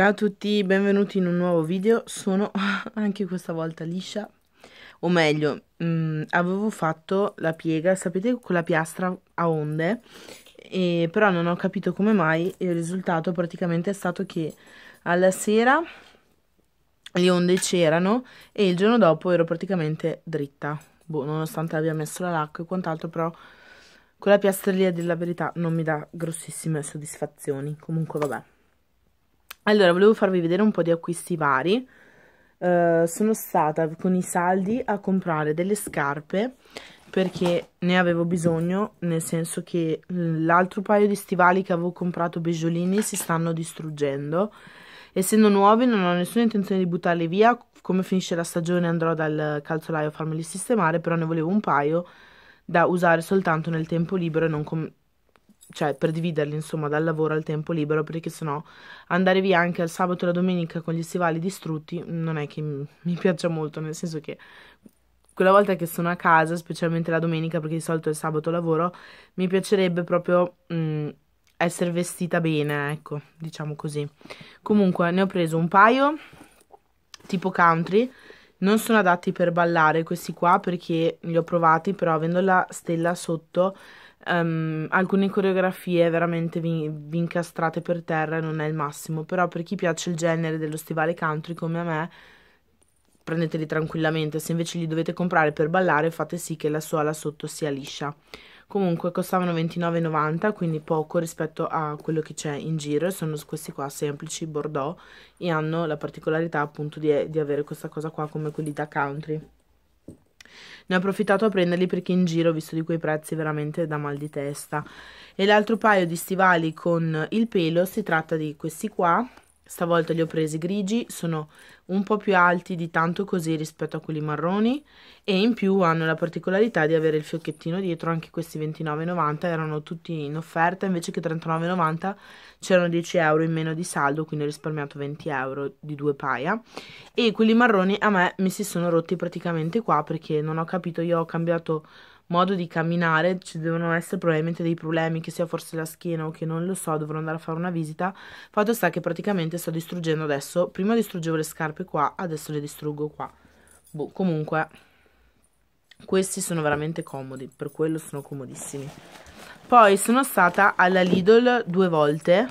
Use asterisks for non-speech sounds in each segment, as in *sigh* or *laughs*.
Ciao a tutti, benvenuti in un nuovo video. Sono *laughs* anche questa volta liscia, o meglio, mh, mm, avevo fatto la piega, sapete, con la piastra a onde, e, però non ho capito come mai il risultato praticamente è stato che alla sera le onde c'erano e il giorno dopo ero praticamente dritta, boh, nonostante abbia messo la lacca e quant'altro, però quella piastra lì della verità non mi dà grossissime soddisfazioni, comunque vabbè. Allora, volevo farvi vedere un po' di acquisti vari. Uh, sono stata con i saldi a comprare delle scarpe perché ne avevo bisogno, nel senso che l'altro paio di stivali che avevo comprato Beggiolini si stanno distruggendo. Essendo nuovi non ho nessuna intenzione di buttarli via, come finisce la stagione andrò dal calzolaio a farmeli sistemare, però ne volevo un paio da usare soltanto nel tempo libero e non, come cioè per dividerli insomma dal lavoro al tempo libero perché sennò andare via anche al sabato e la domenica con gli stivali distrutti non è che *laughs* mi piaccia molto, nel senso che quella volta che sono a casa, specialmente la domenica perché di solito il sabato lavoro, mi piacerebbe proprio mh, mm, essere vestita bene, ecco, diciamo così. Comunque ne ho preso un paio tipo country non sono adatti per ballare questi qua perché li ho provati, però avendo la stella sotto um, alcune coreografie veramente vi, vi, incastrate per terra e non è il massimo, però per chi piace il genere dello stivale country come a me, prendeteli tranquillamente, se invece li dovete comprare per ballare fate sì che la suola sotto sia liscia. Comunque costavano 29,90, quindi poco rispetto a quello che c'è in giro, sono questi qua semplici Bordeaux e hanno la particolarità appunto di, di avere questa cosa qua come quelli da country. Ne ho approfittato a prenderli perché in giro ho visto di quei prezzi veramente da mal di testa. E l'altro paio di stivali con il pelo si tratta di questi qua Stavolta li ho presi grigi, sono un po' più alti di tanto così rispetto a quelli marroni e in più hanno la particolarità di avere il fiocchettino dietro, anche questi 29,90 erano tutti in offerta, invece che 39,90 c'erano 10 euro in meno di saldo, quindi ho risparmiato 20 euro di due paia e quelli marroni a me mi si sono rotti praticamente qua perché non ho capito, io ho cambiato modo di camminare, ci devono essere probabilmente dei problemi, che sia forse la schiena o che non lo so, dovrò andare a fare una visita. Fatto sta che praticamente sto distruggendo adesso, prima distruggevo le scarpe qua, adesso le distruggo qua. Boh, comunque, questi sono veramente comodi, per quello sono comodissimi. Poi sono stata alla Lidl due volte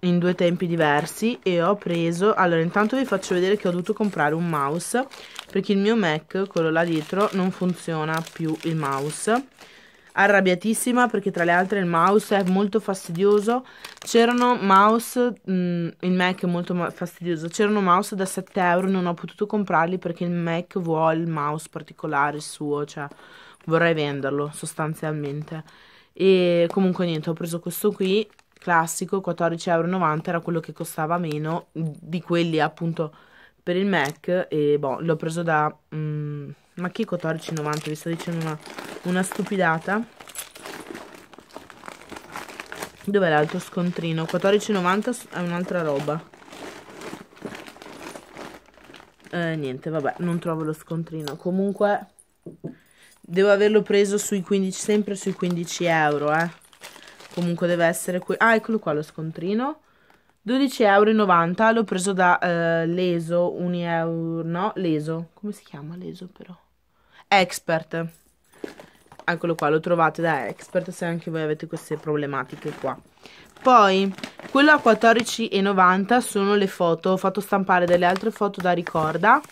in due tempi diversi e ho preso allora intanto vi faccio vedere che ho dovuto comprare un mouse perché il mio Mac quello là dietro non funziona più il mouse arrabbiatissima perché tra le altre il mouse è molto fastidioso c'erano mouse mh, mm, il Mac è molto fastidioso c'erano mouse da 7 euro non ho potuto comprarli perché il Mac vuole il mouse particolare il suo cioè vorrei venderlo sostanzialmente e comunque niente ho preso questo qui classico 14,90 euro era quello che costava meno di quelli appunto per il Mac e boh, l'ho preso da... Mm, ma che 14,90? Vi sto dicendo una, una stupidata. Dov'è l'altro scontrino? 14,90 è un'altra roba. Eh, niente, vabbè, non trovo lo scontrino. Comunque, devo averlo preso sui 15, sempre sui 15 euro, eh. Comunque deve essere qui. Ah, eccolo qua lo scontrino. 12,90 euro, l'ho preso da eh, Leso, Unieuro, no, Leso, come si chiama Leso però? Expert, eccolo qua, lo trovate da Expert se anche voi avete queste problematiche qua. Poi, quello a 14,90 sono le foto, ho fatto stampare delle altre foto da ricorda,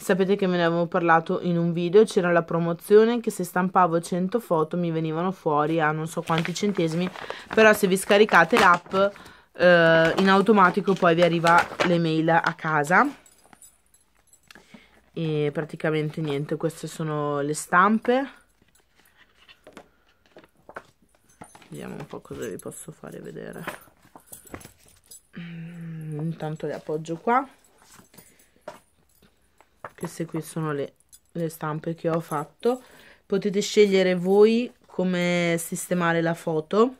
Sapete che me ne avevo parlato in un video, c'era la promozione che se stampavo 100 foto mi venivano fuori a non so quanti centesimi, però se vi scaricate l'app eh, in automatico poi vi arriva l'email a casa. E praticamente niente, queste sono le stampe. Vediamo un po' cosa vi posso fare vedere. Mm, intanto le appoggio qua queste qui sono le, le stampe che ho fatto potete scegliere voi come sistemare la foto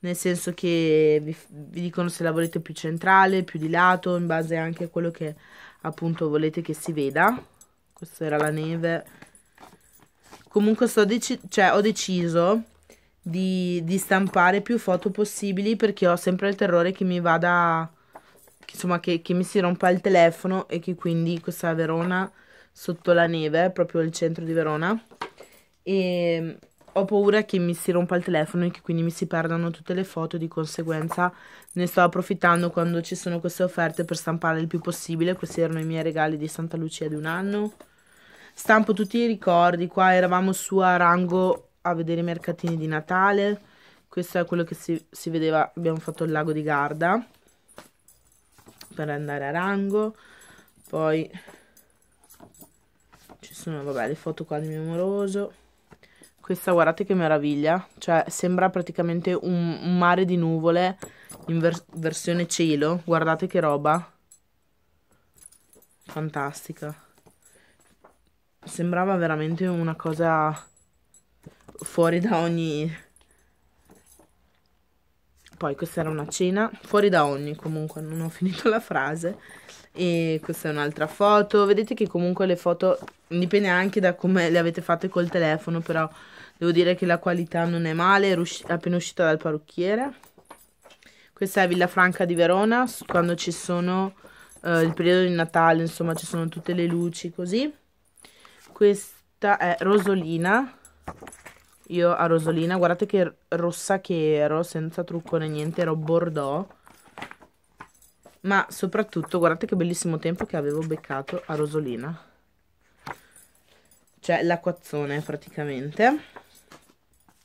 nel senso che vi, vi, dicono se la volete più centrale, più di lato, in base anche a quello che appunto volete che si veda. Questa era la neve. Comunque sto deci cioè, ho deciso di, di stampare più foto possibili perché ho sempre il terrore che mi vada insomma che, che mi si rompa il telefono e che quindi questa Verona sotto la neve, proprio il centro di Verona, e ehm, ho paura che mi si rompa il telefono e che quindi mi si perdano tutte le foto, di conseguenza ne sto approfittando quando ci sono queste offerte per stampare il più possibile, questi erano i miei regali di Santa Lucia di un anno. Stampo tutti i ricordi, qua eravamo su Arango a vedere i mercatini di Natale, questo è quello che si, si vedeva, abbiamo fatto il lago di Garda per andare a rango poi ci sono vabbè le foto qua di mio amoroso questa guardate che meraviglia cioè sembra praticamente un, mare di nuvole in vers versione cielo guardate che roba fantastica sembrava veramente una cosa fuori da ogni poi questa era una cena, fuori da ogni comunque, non ho *laughs* finito la frase. E questa è un'altra foto. Vedete che comunque le foto dipende anche da come le avete fatte col telefono, però devo dire che la qualità non è male, è appena uscita dal parrucchiere. Questa è Villa Franca di Verona, quando ci sono eh, il periodo di Natale, insomma ci sono tutte le luci così. Questa è Rosolina, io a Rosolina, guardate che rossa che ero, senza trucco né niente, ero bordeaux. Ma soprattutto, guardate che bellissimo tempo che avevo beccato a Rosolina. Cioè, l'acquazzone praticamente.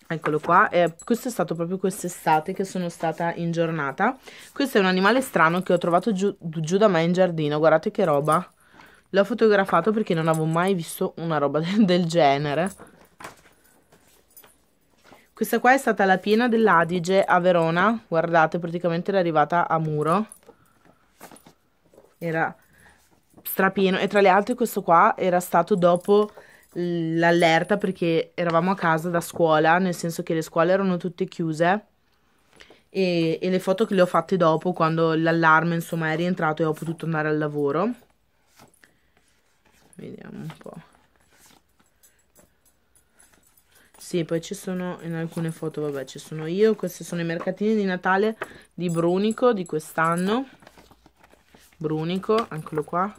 Eccolo qua, eh, questo è stato proprio quest'estate che sono stata in giornata. Questo è un animale strano che ho trovato giù, giù da me in giardino, guardate che roba. L'ho fotografato perché non avevo mai visto una roba *laughs* del genere. Questa qua è stata la piena dell'Adige a Verona. Guardate, praticamente era arrivata a muro. Era strapieno. E tra le altre questo qua era stato dopo l'allerta perché eravamo a casa da scuola, nel senso che le scuole erano tutte chiuse. E, e le foto che le ho fatte dopo, quando l'allarme insomma è rientrato e ho potuto andare al lavoro. Vediamo un po'. Sì, poi ci sono in alcune foto, vabbè, ci sono io. Questi sono i mercatini di Natale di Brunico di quest'anno. Brunico, eccolo qua.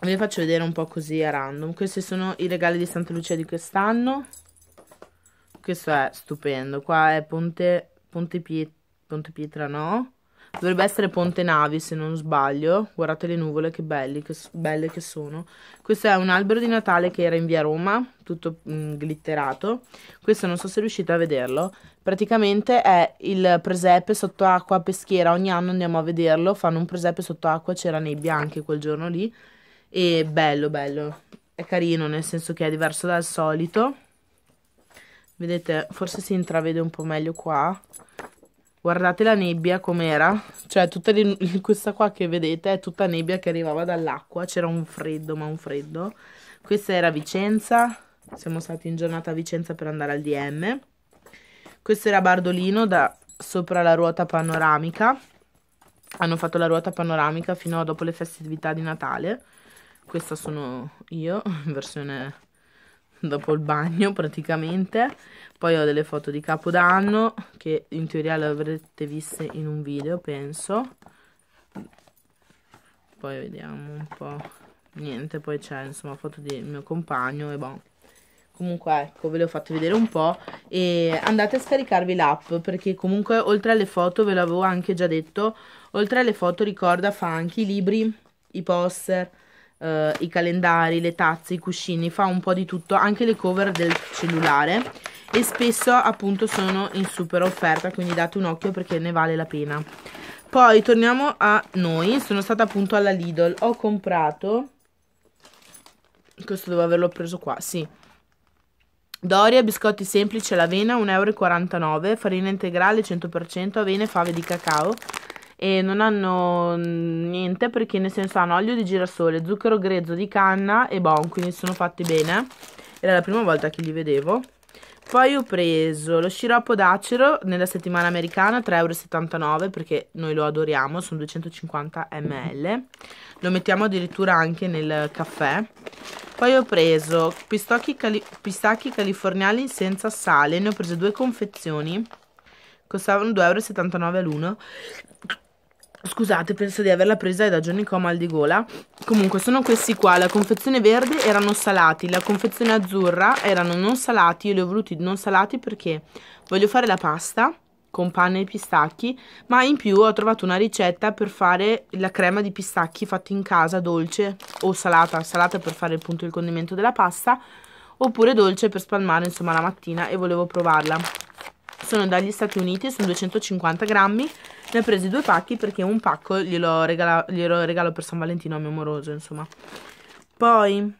Ve li faccio vedere un po' così a random. Questi sono i regali di Santa Lucia di quest'anno. Questo è stupendo. Qua è Ponte, Ponte, Pietra, Ponte Pietra, no? Dovrebbe essere Ponte Navi, se non sbaglio. Guardate le nuvole, che, belli, che belle che sono. Questo è un albero di Natale che era in via Roma, tutto mh, mm, glitterato. Questo non so se riuscite a vederlo. Praticamente è il presepe sotto acqua peschiera. Ogni anno andiamo a vederlo. Fanno un presepe sotto acqua, c'era nebbia anche quel giorno lì. E bello, bello. È carino, nel senso che è diverso dal solito. Vedete, forse si intravede un po' meglio qua. Guardate la nebbia com'era, cioè tutta di, *laughs* questa qua che vedete è tutta nebbia che arrivava dall'acqua, c'era un freddo, ma un freddo. Questa era Vicenza, siamo stati in giornata a Vicenza per andare al DM. Questo era Bardolino da sopra la ruota panoramica. Hanno fatto la ruota panoramica fino a dopo le festività di Natale. Questa sono io, in *laughs* versione *laughs* dopo il bagno praticamente. Poi ho delle foto di Capodanno che in teoria le avrete viste in un video, penso. Poi vediamo un po'. Niente, poi c'è insomma foto del mio compagno e boh. Comunque ecco, ve le ho fatte vedere un po' e andate a scaricarvi l'app perché comunque oltre alle foto, ve l'avevo anche già detto, oltre alle foto ricorda fa anche i libri, i poster, eh, i calendari, le tazze, i cuscini, fa un po' di tutto, anche le cover del cellulare e spesso appunto sono in super offerta, quindi date un occhio perché ne vale la pena. Poi torniamo a noi, sono stata appunto alla Lidl, ho comprato, questo devo averlo preso qua, sì, Doria, biscotti semplici all'avena, 1,49€, farina integrale 100%, avena e fave di cacao, e non hanno mm, niente perché nel senso hanno olio di girasole, zucchero grezzo di canna e bon, quindi sono fatti bene. Era la prima volta che li vedevo. Poi ho preso lo sciroppo d'acero nella settimana americana, 3,79 euro perché noi lo adoriamo, sono 250 ml. Lo mettiamo addirittura anche nel caffè. Poi ho preso pistacchi, cali pistacchi californiani senza sale, ne ho prese due confezioni, costavano 2,79 euro l'uno. Scusate, penso di averla presa da Johnny Co mal di gola. Comunque, sono questi qua. La confezione verde erano salati, la confezione azzurra erano non salati. Io li ho voluti non salati perché voglio fare la pasta con panna e pistacchi, ma in più ho trovato una ricetta per fare la crema di pistacchi fatta in casa, dolce o salata, salata per fare appunto il condimento della pasta, oppure dolce per spalmare insomma la mattina e volevo provarla sono dagli Stati Uniti, sono 250 grammi, ne ho presi due pacchi perché un pacco glielo, regala, glielo regalo per San Valentino a mio amoroso, insomma. Poi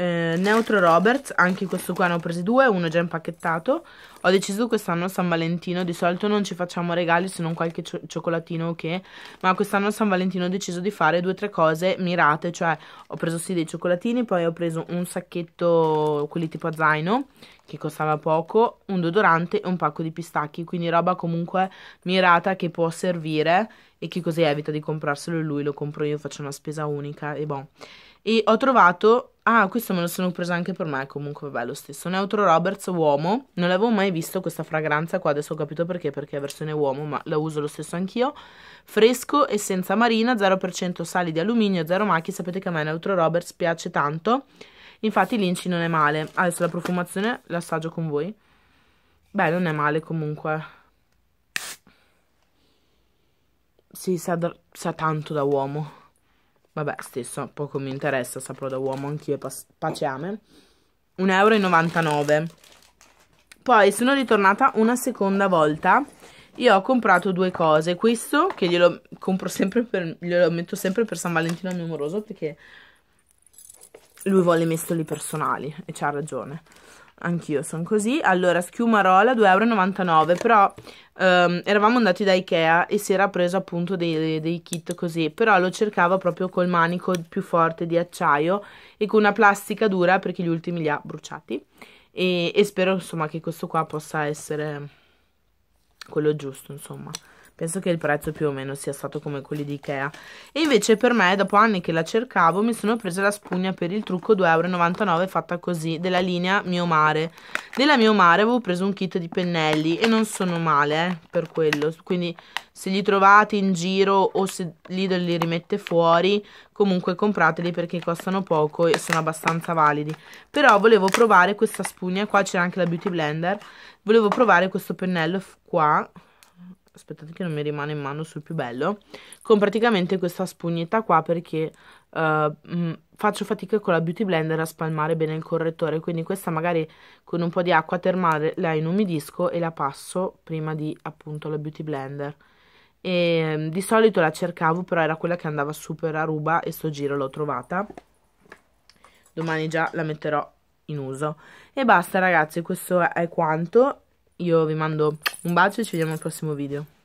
eh, Neutro Roberts, anche questo qua ne ho presi due, uno già impacchettato. Ho deciso quest'anno San Valentino, di solito non ci facciamo regali se non qualche ci cioccolatino o che, ma quest'anno San Valentino ho deciso di fare due o tre cose mirate, cioè ho preso sì dei cioccolatini, poi ho preso un sacchetto, quelli tipo a zaino, che costava poco, un deodorante e un pacco di pistacchi, quindi roba comunque mirata che può servire e che così evita di comprarselo lui, lo compro io, faccio una spesa unica e boh e ho trovato Ah, questo me lo sono preso anche per me, comunque vabbè lo stesso. Neutro Roberts uomo, non l'avevo mai visto questa fragranza qua, adesso ho capito perché, perché è versione uomo, ma la uso lo stesso anch'io. Fresco e senza marina, 0% sali di alluminio, 0 macchie, sapete che a me Neutro Roberts piace tanto. Infatti l'inci non è male. Adesso la profumazione la assaggio con voi. Beh, non è male comunque. Sì, sa, sa tanto da uomo. Vabbè, stesso, poco mi interessa, saprò da uomo anch'io, pace ame. 1,99 euro. Poi sono ritornata una seconda volta. Io ho comprato due cose. Questo, che glielo compro sempre per... glielo metto sempre per San Valentino al mio moroso, perché lui vuole i mestoli personali, e c'ha ragione. Anch'io sono così. Allora, schiumarola 2,99 euro. Però um, eravamo andati da Ikea e si era preso appunto dei, dei, kit così. Però lo cercavo proprio col manico più forte di acciaio e con una plastica dura perché gli ultimi li ha bruciati. E, e spero insomma che questo qua possa essere quello giusto, insomma penso che il prezzo più o meno sia stato come quelli di Ikea e invece per me dopo anni che la cercavo mi sono presa la spugna per il trucco 2,99€ fatta così della linea Mio Mare della Mio Mare avevo preso un kit di pennelli e non sono male eh, per quello quindi se li trovate in giro o se Lidl li rimette fuori comunque comprateli perché costano poco e sono abbastanza validi però volevo provare questa spugna qua c'era anche la beauty blender volevo provare questo pennello qua aspettate che non mi rimane in mano sul più bello, con praticamente questa spugnetta qua perché uh, eh, mh, mm, faccio fatica con la Beauty Blender a spalmare bene il correttore, quindi questa magari con un po' di acqua termale la inumidisco e la passo prima di appunto la Beauty Blender. E, mm, di solito la cercavo, però era quella che andava super a ruba e sto giro l'ho trovata. Domani già la metterò in uso. E basta ragazzi, questo è quanto io vi mando un bacio e ci vediamo al prossimo video.